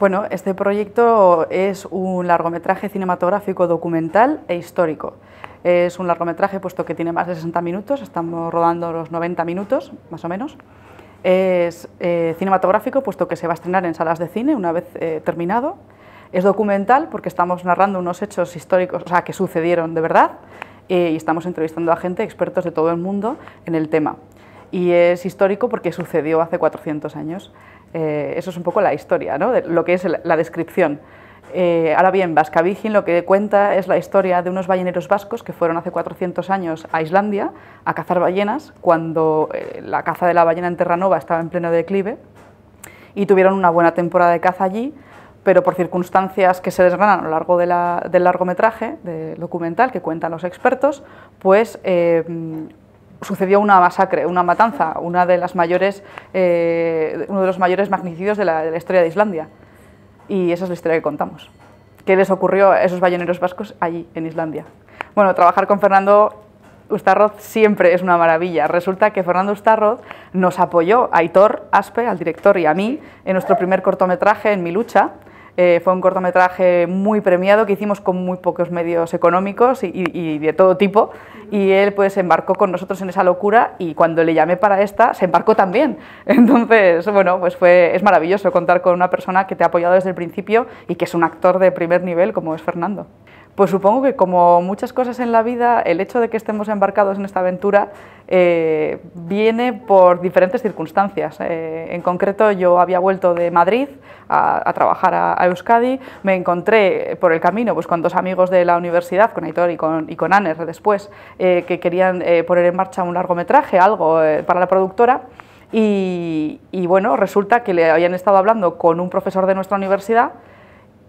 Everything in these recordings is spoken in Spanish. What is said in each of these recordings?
Bueno, este proyecto es un largometraje cinematográfico documental e histórico. Es un largometraje puesto que tiene más de 60 minutos, estamos rodando los 90 minutos, más o menos. Es eh, cinematográfico puesto que se va a estrenar en salas de cine una vez eh, terminado. Es documental porque estamos narrando unos hechos históricos, o sea, que sucedieron de verdad, eh, y estamos entrevistando a gente, expertos de todo el mundo en el tema. Y es histórico porque sucedió hace 400 años. Eh, eso es un poco la historia, lo que es la descripción. Eh, ahora bien, Vascavigin lo que cuenta es la historia de unos balleneros vascos que fueron hace 400 años a Islandia a cazar ballenas cuando eh, la caza de la ballena en Terranova estaba en pleno declive y tuvieron una buena temporada de caza allí, pero por circunstancias que se desgranan a lo largo del largometraje de documental que cuentan los expertos, pues sucedió una masacre, una matanza, una de las mayores, eh, uno de los mayores magnicidios de la, historia de Islandia. Y esa es la historia que contamos. ¿Qué les ocurrió a esos balloneros vascos allí, en Islandia? Bueno, trabajar con Fernando Ustarroz siempre es una maravilla. Resulta que Fernando Ustarroz nos apoyó, a Aitor Aspe, al director y a mí, en nuestro primer cortometraje, En mi lucha, eh, fue un cortometraje muy premiado que hicimos con muy pocos medios económicos y, de todo tipo. Y él pues embarcó con nosotros en esa locura y cuando le llamé para esta, se embarcó también. Entonces, bueno, pues es maravilloso contar con una persona que te ha apoyado desde el principio y que es un actor de primer nivel como es Fernando. Pues supongo que como muchas cosas en la vida, el hecho de que estemos embarcados en esta aventura eh, viene por diferentes circunstancias. Eh, en concreto, yo había vuelto de Madrid a, trabajar a, Euskadi, me encontré por el camino pues, con dos amigos de la universidad, con Aitor y con, Aner después, eh, que querían poner en marcha un largometraje, algo para la productora. Y, y bueno, resulta que le habían estado hablando con un profesor de nuestra universidad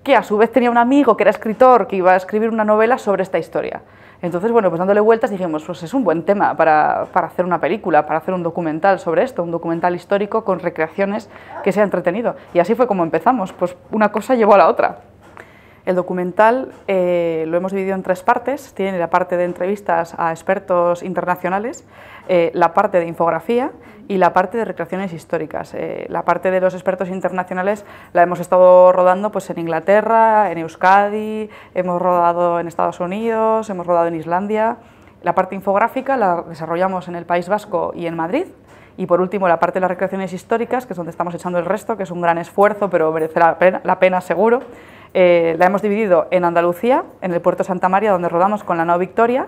que a su vez tenía un amigo que era escritor que iba a escribir una novela sobre esta historia. Entonces, bueno, pues dándole vueltas dijimos, pues es un buen tema para, para, hacer una película, para hacer un documental sobre esto, un documental histórico con recreaciones que sea entretenido. Y así fue como empezamos, pues una cosa llevó a la otra. El documental eh, lo hemos dividido en tres partes. Tiene la parte de entrevistas a expertos internacionales, eh, la parte de infografía y la parte de recreaciones históricas. Eh, la parte de los expertos internacionales la hemos estado rodando pues, en Inglaterra, en Euskadi, hemos rodado en Estados Unidos, hemos rodado en Islandia. La parte infográfica la desarrollamos en el País Vasco y en Madrid. Y por último, la parte de las recreaciones históricas, que es donde estamos echando el resto, que es un gran esfuerzo, pero merece la pena seguro. Eh, la hemos dividido en Andalucía, en el puerto Santa María, donde rodamos con la No Victoria,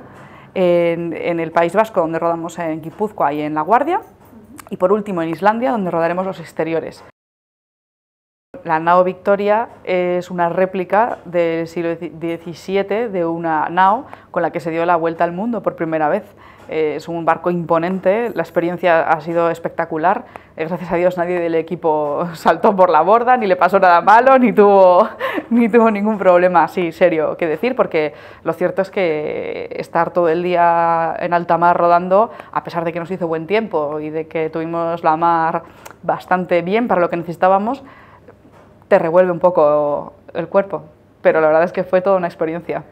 en el País Vasco, donde rodamos en Guipúzcoa y en La Guardia, y por último en Islandia, donde rodaremos los exteriores la nao Victoria es una réplica del siglo XVII de una nao con la que se dio la vuelta al mundo por primera vez. Eh, es un barco imponente, la experiencia ha sido espectacular. Eh, gracias a Dios nadie del equipo saltó por la borda, ni le pasó nada malo, ni tuvo, ni tuvo ningún problema así serio que decir, porque lo cierto es que estar todo el día en alta mar rodando, a pesar de que nos hizo buen tiempo y de que tuvimos la mar bastante bien para lo que necesitábamos, te revuelve un poco el cuerpo. Pero la verdad es que fue toda una experiencia.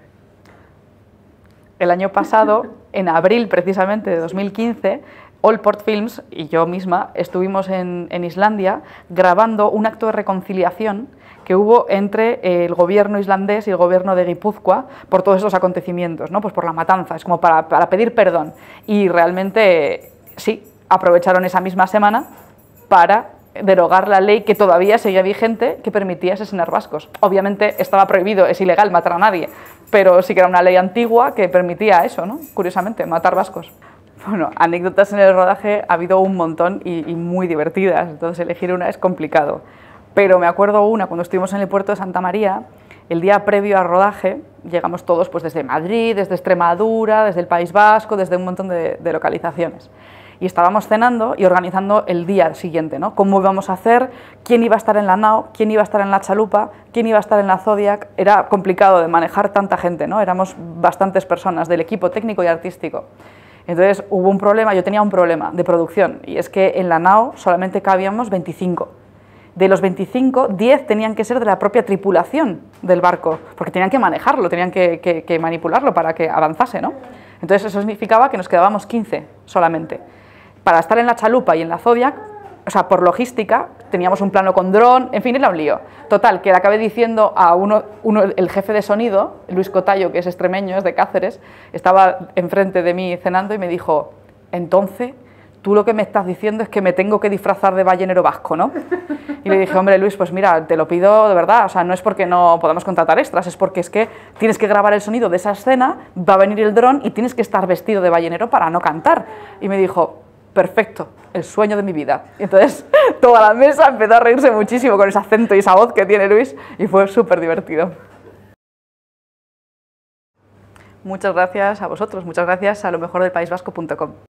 El año pasado, en abril precisamente de 2015, Allport Films y yo misma estuvimos en, Islandia grabando un acto de reconciliación que hubo entre el gobierno islandés y el gobierno de Guipúzcoa por todos esos acontecimientos, ¿no? pues por la matanza, es como para, para pedir perdón. Y realmente sí, aprovecharon esa misma semana para derogar la ley que todavía seguía vigente que permitía asesinar vascos. Obviamente estaba prohibido, es ilegal matar a nadie, pero sí que era una ley antigua que permitía eso, ¿no? Curiosamente, matar vascos. Bueno, anécdotas en el rodaje ha habido un montón y, muy divertidas, entonces elegir una es complicado. Pero me acuerdo una, cuando estuvimos en el puerto de Santa María, el día previo al rodaje, llegamos todos pues desde Madrid, desde Extremadura, desde el País Vasco, desde un montón de localizaciones y estábamos cenando y organizando el día siguiente, ¿no? Cómo íbamos a hacer, quién iba a estar en la nao, quién iba a estar en la chalupa, quién iba a estar en la Zodiac. Era complicado de manejar tanta gente, ¿no? Éramos bastantes personas del equipo técnico y artístico. Entonces hubo un problema, yo tenía un problema de producción y es que en la nao solamente cabíamos 25 de los 25, 10 tenían que ser de la propia tripulación del barco, porque tenían que manejarlo, tenían que, manipularlo para que avanzase, ¿no? Entonces eso significaba que nos quedábamos 15 solamente para estar en la chalupa y en la Zodiac, o sea, por logística, teníamos un plano con dron, en fin, era un lío. Total, que le acabé diciendo a uno, el jefe de sonido, Luis Cotallo, que es extremeño, es de Cáceres, estaba enfrente de mí cenando y me dijo, entonces, tú lo que me estás diciendo es que me tengo que disfrazar de ballenero vasco, ¿no? Y le dije, hombre, Luis, pues mira, te lo pido de verdad, o sea, no es porque no podamos contratar extras, es porque es que tienes que grabar el sonido de esa escena, va a venir el dron y tienes que estar vestido de ballenero para no cantar. Y me dijo, perfecto, el sueño de mi vida. Y entonces toda la mesa empezó a reírse muchísimo con ese acento y esa voz que tiene Luis y fue súper divertido. Muchas gracias a vosotros, muchas gracias a lo mejor del